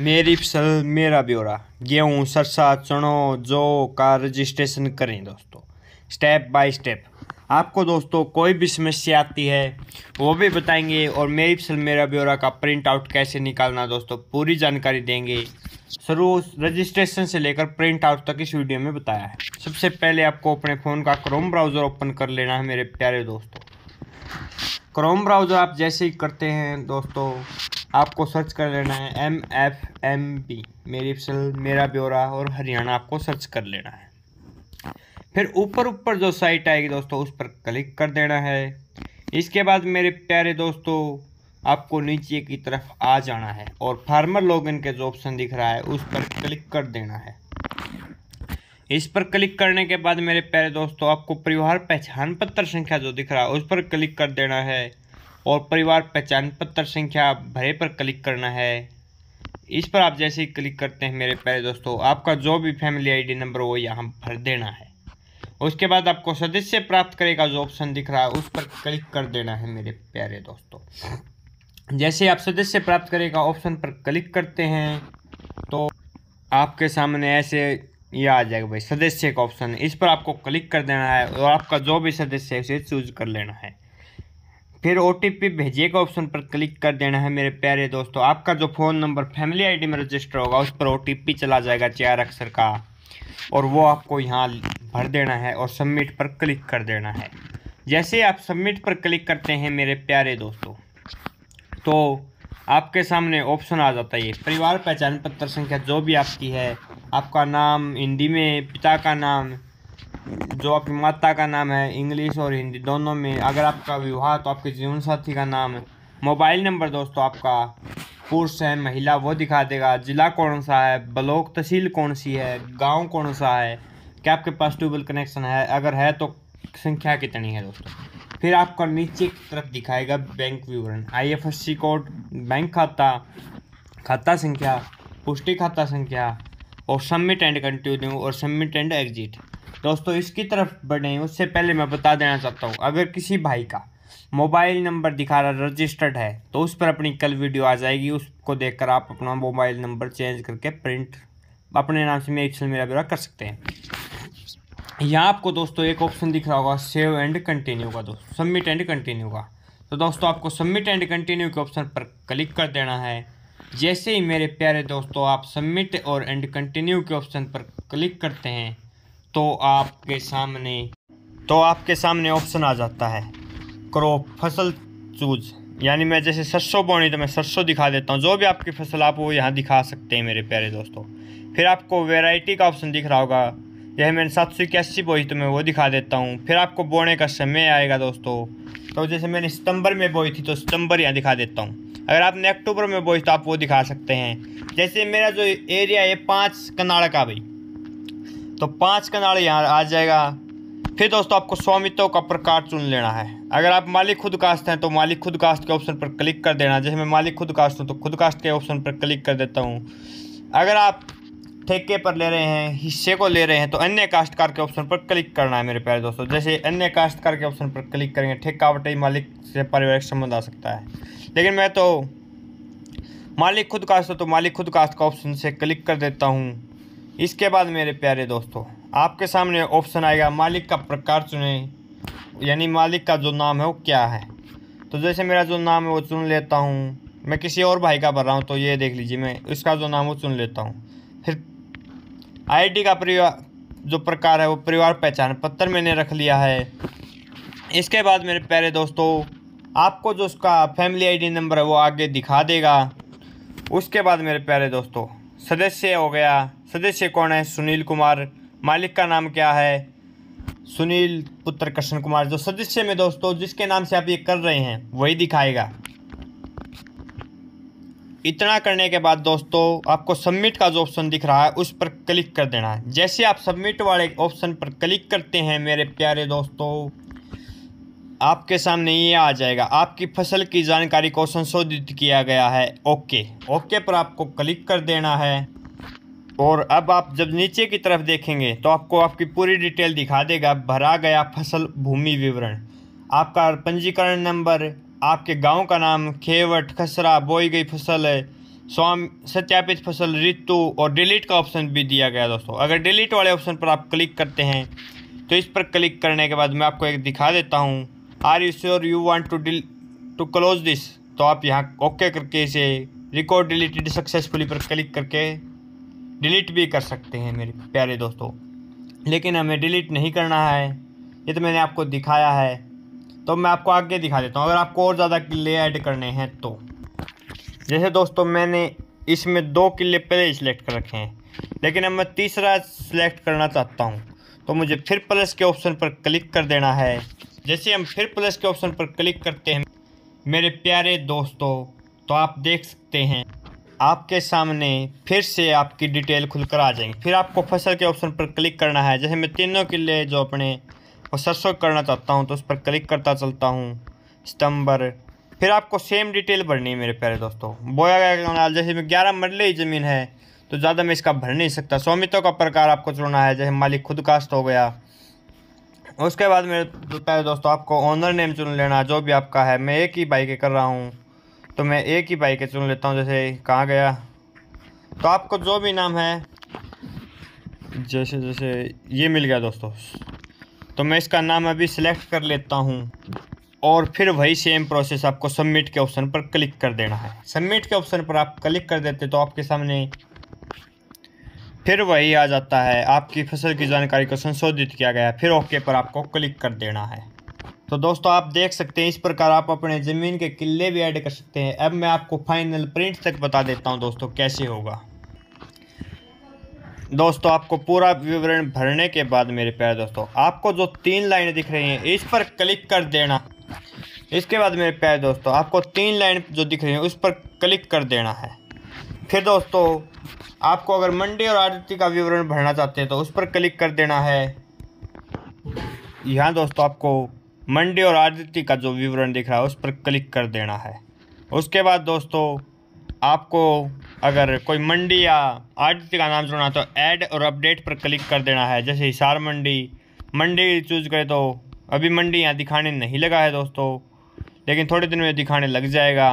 मेरी फसल मेरा ब्यौरा गेहूँ सरसा चनो जो का रजिस्ट्रेशन करें दोस्तों स्टेप बाय स्टेप आपको दोस्तों कोई भी समस्या आती है वो भी बताएंगे और मेरी फसल मेरा ब्यौरा का प्रिंट आउट कैसे निकालना दोस्तों पूरी जानकारी देंगे शुरू रजिस्ट्रेशन से लेकर प्रिंट आउट तक इस वीडियो में बताया है सबसे पहले आपको अपने फ़ोन का क्रोम ब्राउज़र ओपन कर लेना है मेरे प्यारे दोस्तों क्रोम ब्राउज़र आप जैसे ही करते हैं दोस्तों आपको सर्च कर लेना है एम एफ एम पी मेरी फसल मेरा ब्यौरा और हरियाणा आपको सर्च कर लेना है फिर ऊपर ऊपर जो साइट आएगी दोस्तों उस पर क्लिक कर देना है इसके बाद मेरे प्यारे दोस्तों आपको नीचे की तरफ आ जाना है और फार्मर लॉगिन के जो ऑप्शन दिख रहा है उस पर क्लिक कर देना है इस पर क्लिक करने के बाद मेरे प्यारे दोस्तों आपको परिवार पहचान पत्र संख्या जो दिख रहा है उस पर क्लिक कर देना है और परिवार पहचान पत्र संख्या भरे पर क्लिक करना है इस पर आप जैसे ही क्लिक करते हैं मेरे प्यारे दोस्तों आपका जो भी फैमिली आईडी नंबर वो यहाँ भर देना है उसके बाद आपको सदस्य प्राप्त करेगा जो ऑप्शन दिख रहा है उस पर क्लिक कर देना है मेरे प्यारे दोस्तों जैसे आप सदस्य प्राप्त करेगा ऑप्शन पर क्लिक करते हैं तो आपके सामने ऐसे ये आ जाएगा भाई सदस्य का ऑप्शन इस पर आपको क्लिक कर देना है और आपका जो भी सदस्य है उसे चूज कर लेना है फिर ओ भेजिएगा ऑप्शन पर क्लिक कर देना है मेरे प्यारे दोस्तों आपका जो फ़ोन नंबर फैमिली आईडी में रजिस्टर होगा उस पर ओ चला जाएगा चार अक्षर का और वो आपको यहाँ भर देना है और सबमिट पर क्लिक कर देना है जैसे आप सबमिट पर क्लिक करते हैं मेरे प्यारे दोस्तों तो आपके सामने ऑप्शन आ जाता है परिवार पहचान पत्र संख्या जो भी आपकी है आपका नाम हिंदी में पिता का नाम जो आपकी माता का नाम है इंग्लिश और हिंदी दोनों में अगर आपका विवाह तो आपके जीवन साथी का नाम है मोबाइल नंबर दोस्तों आपका पुरुष है महिला वो दिखा देगा जिला कौन सा है ब्लॉक तहसील कौन सी है गांव कौन सा है क्या आपके पास ट्यूबवेल कनेक्शन है अगर है तो संख्या कितनी है दोस्तों फिर आपका नीचे की तरफ दिखाएगा बैंक विवरण आईएफएससी कोड बैंक खाता खाता संख्या पुष्टि खाता संख्या और सबमिट एंड कंटिन्यू और सबमिट एंड एग्जिट दोस्तों इसकी तरफ बढ़ें उससे पहले मैं बता देना चाहता हूँ अगर किसी भाई का मोबाइल नंबर दिखा रहा रजिस्टर्ड है तो उस पर अपनी कल वीडियो आ जाएगी उसको देखकर आप अपना मोबाइल नंबर चेंज करके प्रिंट अपने नाम से मेरे एक्सल मेरा ब्यौरा कर सकते हैं यहाँ आपको दोस्तों एक ऑप्शन दिख रहा होगा सेव एंड कंटिन्यू का दोस्तों सबमिट एंड कंटिन्यू का तो दोस्तों आपको सबमिट एंड कंटिन्यू के ऑप्शन पर क्लिक कर देना है जैसे ही मेरे प्यारे दोस्तों आप सबमिट और एंड कंटिन्यू के ऑप्शन पर क्लिक करते हैं तो आपके सामने तो आपके सामने ऑप्शन आ जाता है क्रॉप फसल चूज यानी मैं जैसे सरसों बोनी तो मैं सरसों दिखा देता हूँ जो भी आपकी फसल आप वो यहाँ दिखा सकते हैं मेरे प्यारे दोस्तों फिर आपको वेराइटी का ऑप्शन दिख रहा होगा यह मैंने सात सौ इक्यासी बोई तो मैं वो दिखा देता हूँ फिर आपको बोने का समय आएगा दोस्तों तो जैसे मैंने सितंबर में बोई थी तो सितंबर यहाँ दिखा देता हूँ अगर आपने अक्टूबर में बोई तो आप वो दिखा सकते हैं जैसे मेरा जो एरिया है पाँच कनाड़ा का भाई तो पाँच का नाड़ यहाँ आ जाएगा फिर दोस्तों आपको स्वामित्व का प्रकार चुन लेना है अगर आप मालिक खुद कास्ट हैं तो मालिक खुद कास्ट के ऑप्शन पर क्लिक कर देना जैसे मैं मालिक खुद कास्ट हूँ तो खुद कास्ट के ऑप्शन पर क्लिक कर देता हूँ अगर आप ठेके पर ले रहे हैं हिस्से को ले रहे हैं तो अन्य काश्तकार के ऑप्शन पर क्लिक करना है मेरे प्यारे दोस्तों जैसे अन्य काश्तकार के ऑप्शन पर क्लिक करेंगे ठेका ही मालिक से पारिवारिक संबंध आ सकता है लेकिन मैं तो मालिक खुद काश्त तो मालिक खुद काश्त का ऑप्शन से क्लिक कर देता हूँ इसके बाद मेरे प्यारे दोस्तों आपके सामने ऑप्शन आएगा मालिक का प्रकार चुने यानी मालिक का जो नाम है वो क्या है तो जैसे मेरा जो नाम है वो चुन लेता हूँ मैं किसी और भाई का भर रहा हूँ तो ये देख लीजिए मैं इसका जो नाम वो चुन लेता हूँ फिर आईडी का परिवार जो प्रकार है वो परिवार पहचान पत्र मैंने रख लिया है इसके बाद मेरे प्यारे दोस्तों आपको जो उसका फैमिली आईडी नंबर है वो आगे दिखा देगा उसके बाद मेरे प्यारे दोस्तों सदस्य हो गया सदस्य कौन है सुनील कुमार मालिक का नाम क्या है सुनील पुत्र कृष्ण कुमार जो सदस्य में दोस्तों जिसके नाम से आप ये कर रहे हैं वही दिखाएगा इतना करने के बाद दोस्तों आपको सबमिट का जो ऑप्शन दिख रहा है उस पर क्लिक कर देना है जैसे आप सबमिट वाले ऑप्शन पर क्लिक करते हैं मेरे प्यारे दोस्तों आपके सामने ये आ जाएगा आपकी फसल की जानकारी को संशोधित किया गया है ओके ओके पर आपको क्लिक कर देना है और अब आप जब नीचे की तरफ देखेंगे तो आपको आपकी पूरी डिटेल दिखा देगा भरा गया फसल भूमि विवरण आपका पंजीकरण नंबर आपके गांव का नाम खेवट खसरा बोई गई फसल है स्वाम सत्यापित फसल ऋतु और डिलीट का ऑप्शन भी दिया गया दोस्तों अगर डिलीट वाले ऑप्शन पर आप क्लिक करते हैं तो इस पर क्लिक करने के बाद मैं आपको एक दिखा देता हूँ are you sure you want to deal to close this तो आप यहाँ ओके करके इसे रिकॉर्ड डिलीटेड सक्सेसफुली पर क्लिक करके डिलीट भी कर सकते हैं मेरे प्यारे दोस्तों लेकिन हमें डिलीट नहीं करना है ये तो मैंने आपको दिखाया है तो मैं आपको आगे दिखा देता हूँ अगर आपको और ज़्यादा किले ऐड करने हैं तो जैसे दोस्तों मैंने इसमें दो किले पहले ही सिलेक्ट कर रखे हैं लेकिन अब मैं तीसरा सिलेक्ट करना चाहता हूँ तो मुझे फिर प्लस के ऑप्शन पर क्लिक कर देना है जैसे हम फिर प्लस के ऑप्शन पर क्लिक करते हैं मेरे प्यारे दोस्तों तो आप देख सकते हैं आपके सामने फिर से आपकी डिटेल खुलकर आ जाएंगी फिर आपको फसल के ऑप्शन पर क्लिक करना है जैसे मैं तीनों के लिए जो अपने वो सरसों करना चाहता हूँ तो उस पर क्लिक करता चलता हूँ सितंबर फिर आपको सेम डिटेल भरनी है मेरे प्यारे दोस्तों बोया गया जैसे में ग्यारह मरले ही ज़मीन है तो ज़्यादा मैं इसका भर नहीं सकता स्वामित्व का प्रकार आपको चुनना है जैसे मालिक खुद कास्ट हो गया उसके बाद मेरे पहले दोस्तों आपको ऑनर नेम चुन लेना जो भी आपका है मैं एक ही बाइकें कर रहा हूँ तो मैं एक ही बाइकें चुन लेता हूँ जैसे कहाँ गया तो आपको जो भी नाम है जैसे जैसे ये मिल गया दोस्तों तो मैं इसका नाम अभी सिलेक्ट कर लेता हूँ और फिर वही सेम प्रोसेस आपको सबमिट के ऑप्शन पर क्लिक कर देना है सबमिट के ऑप्शन पर आप क्लिक कर देते तो आपके सामने फिर वही आ जाता है आपकी फसल की जानकारी को संशोधित किया गया फिर ओके पर आपको क्लिक कर देना है तो दोस्तों आप देख सकते हैं इस प्रकार आप अपने ज़मीन के किले भी ऐड कर सकते हैं अब मैं आपको फाइनल प्रिंट तक बता देता हूं दोस्तों कैसे होगा दोस्तों आपको पूरा विवरण भरने के बाद मेरे प्यारे दोस्तों आपको जो तीन लाइन दिख रही हैं इस पर क्लिक कर देना इसके बाद मेरे प्यारे दोस्तों आपको तीन लाइन जो दिख रही है उस पर क्लिक कर देना है फिर दोस्तों आपको अगर मंडे और आदित्य का विवरण भरना चाहते हैं तो उस पर क्लिक कर देना है यहाँ दोस्तों आपको मंडे और आदित्य का जो विवरण दिख रहा है उस पर क्लिक कर देना है उसके बाद दोस्तों आपको अगर कोई मंडी या आदित्य का नाम जोड़ना तो ऐड और अपडेट पर क्लिक कर देना है जैसे हिसार मंडी मंडी चूज करें तो अभी मंडी यहाँ दिखाने नहीं लगा है दोस्तों लेकिन थोड़े दिन में दिखाने लग जाएगा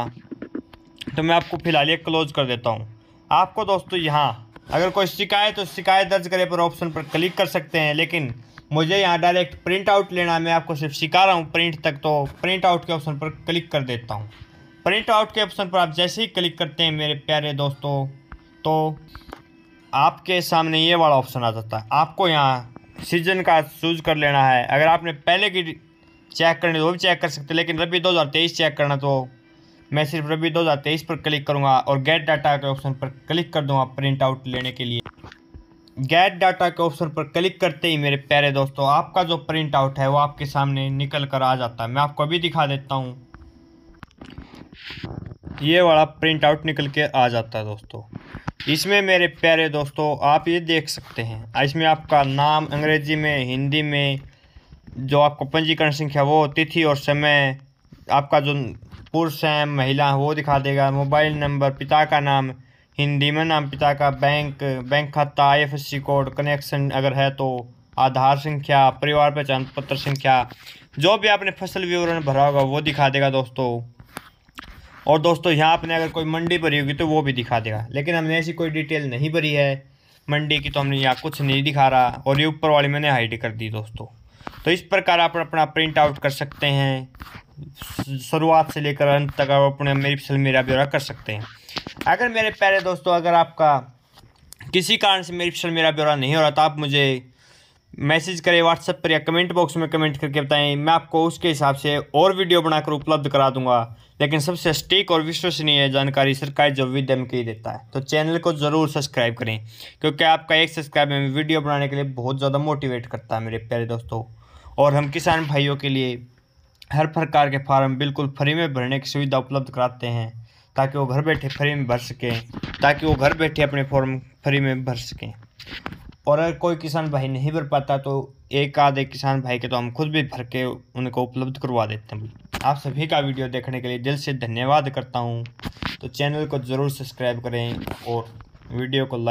तो मैं आपको फ़िलहाल ये क्लोज कर देता हूँ आपको दोस्तों यहाँ अगर कोई शिकायत तो शिकायत दर्ज करे पर ऑप्शन पर क्लिक कर सकते हैं लेकिन मुझे यहाँ डायरेक्ट प्रिंट आउट लेना मैं आपको सिर्फ सिखा रहा हूँ प्रिंट तक तो प्रिंट आउट के ऑप्शन पर क्लिक कर देता हूँ प्रिंट आउट के ऑप्शन पर आप जैसे ही क्लिक करते हैं मेरे प्यारे दोस्तों तो आपके सामने ये वाला ऑप्शन आ जाता है आपको यहाँ सीजन का चूज कर लेना है अगर आपने पहले की चेक करनी तो वो भी चेक कर सकते लेकिन रबी 2023 चेक करना तो मैं सिर्फ रबी दो हज़ार तेईस पर क्लिक करूँगा और गेट डाटा के ऑप्शन पर क्लिक कर दूँगा प्रिंट आउट लेने के लिए गेट डाटा के ऑप्शन पर क्लिक करते ही मेरे प्यारे दोस्तों आपका जो प्रिंट आउट है वो आपके सामने निकल कर आ जाता है मैं आपको अभी दिखा देता हूँ ये वाला प्रिंट आउट निकल के आ जाता है दोस्तों इसमें मेरे प्यारे दोस्तों आप ये देख सकते हैं इसमें आपका नाम अंग्रेजी में हिंदी में जो आपको पंजीकरण संख्या वो तिथि और समय आपका जो पुरुष हैं महिला वो दिखा देगा मोबाइल नंबर पिता का नाम हिंदी में नाम पिता का बैंक बैंक खाता आईएफएससी कोड कनेक्शन अगर है तो आधार संख्या परिवार पहचान पत्र संख्या जो भी आपने फसल विवरण भरा होगा वो दिखा देगा दोस्तों और दोस्तों यहाँ आपने अगर कोई मंडी भरी होगी तो वो भी दिखा देगा लेकिन हमने ऐसी कोई डिटेल नहीं भरी है मंडी की तो हमने यहाँ कुछ नहीं दिखा रहा और ये ऊपर वाली मैंने हाइड कर दी दोस्तों तो इस प्रकार आप अपना प्रिंट आउट कर सकते हैं शुरुआत से लेकर अंत तक आप अपने मेरी फसल मेरा ब्यौरा कर सकते हैं अगर मेरे प्यारे दोस्तों अगर आपका किसी कारण से मेरी फसल मेरा ब्यौरा नहीं हो रहा तो आप मुझे मैसेज करें व्हाट्सएप पर या कमेंट बॉक्स में कमेंट करके बताएं मैं आपको उसके हिसाब से और वीडियो बनाकर उपलब्ध करा दूंगा लेकिन सबसे सटीक और विश्वसनीय जानकारी सरकारी जॉब विद्या में ही देता है तो चैनल को ज़रूर सब्सक्राइब करें क्योंकि आपका एक सब्सक्राइब हमें वीडियो बनाने के लिए बहुत ज़्यादा मोटिवेट करता है मेरे प्यारे दोस्तों और हम किसान भाइयों के लिए हर प्रकार के फार्म बिल्कुल फ्री में भरने की सुविधा उपलब्ध कराते हैं ताकि वो घर बैठे फ्री में भर सकें ताकि वो घर बैठे अपने फॉर्म फ्री में भर सकें और अगर कोई किसान भाई नहीं भर पाता तो एक आधे किसान भाई के तो हम खुद भी भर के उनको उपलब्ध करवा देते हैं आप सभी का वीडियो देखने के लिए दिल से धन्यवाद करता हूँ तो चैनल को ज़रूर सब्सक्राइब करें और वीडियो को लाइक